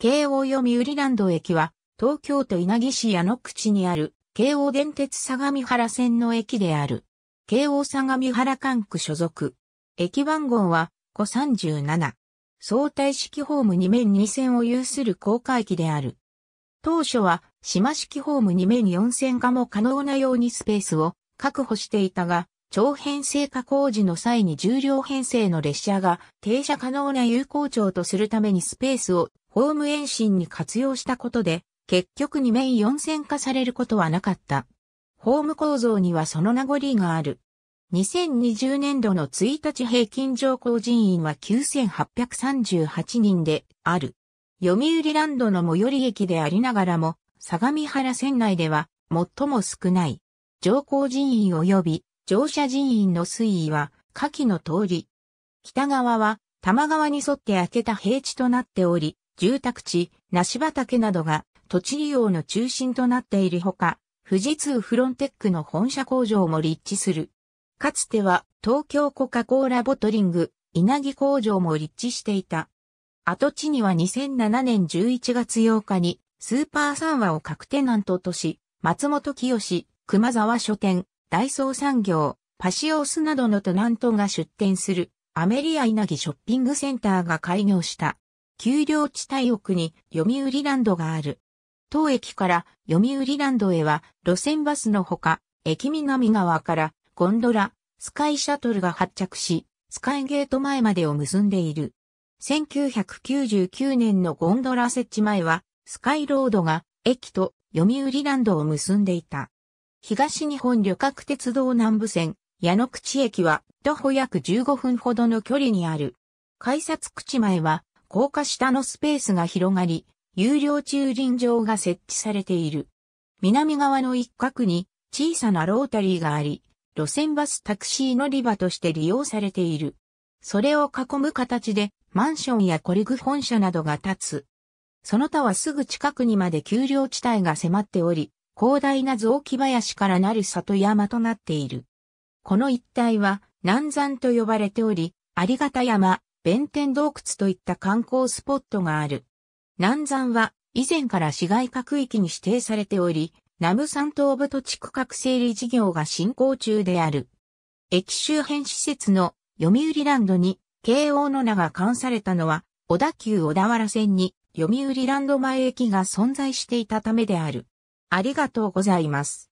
京王読売ランド駅は、東京都稲城市矢野口にある、京王電鉄相模原線の駅である。京王相模原管区所属。駅番号は、5 37。相対式ホーム2面2線を有する高架駅である。当初は、島式ホーム2面4線化も可能なようにスペースを確保していたが、長編成化工事の際に重量編成の列車が停車可能な有効長とするためにスペースをホーム延伸に活用したことで、結局2面4線化されることはなかった。ホーム構造にはその名残がある。2020年度の1日平均上降人員は9838人である。読売ランドの最寄り駅でありながらも、相模原線内では最も少ない。乗降人員及び乗車人員の推移は下記の通り。北側は多摩川に沿って開けた平地となっており、住宅地、梨畑などが土地利用の中心となっているほか、富士通フロンテックの本社工場も立地する。かつては東京コカ・コーラボトリング、稲城工場も立地していた。跡地には2007年11月8日にスーパーサンワを各テナントとし、松本清、熊沢書店、ダイソー産業、パシオスなどのテナントが出店するアメリア稲城ショッピングセンターが開業した。丘陵地帯奥に読売ランドがある。当駅から読売ランドへは路線バスのほか、駅南側からゴンドラ、スカイシャトルが発着し、スカイゲート前までを結んでいる。1999年のゴンドラ設置前は、スカイロードが駅と読売ランドを結んでいた。東日本旅客鉄道南部線、矢野口駅は徒歩約15分ほどの距離にある。改札口前は高架下のスペースが広がり、有料駐輪場が設置されている。南側の一角に小さなロータリーがあり、路線バスタクシー乗り場として利用されている。それを囲む形でマンションやコリグ本社などが建つ。その他はすぐ近くにまで丘陵地帯が迫っており、広大な雑木林からなる里山となっている。この一帯は南山と呼ばれており、有方山、弁天洞窟といった観光スポットがある。南山は以前から市街化区域に指定されており、南部山東部土地区画整理事業が進行中である。駅周辺施設の読売ランドに慶応の名が冠されたのは、小田急小田原線に読売ランド前駅が存在していたためである。ありがとうございます。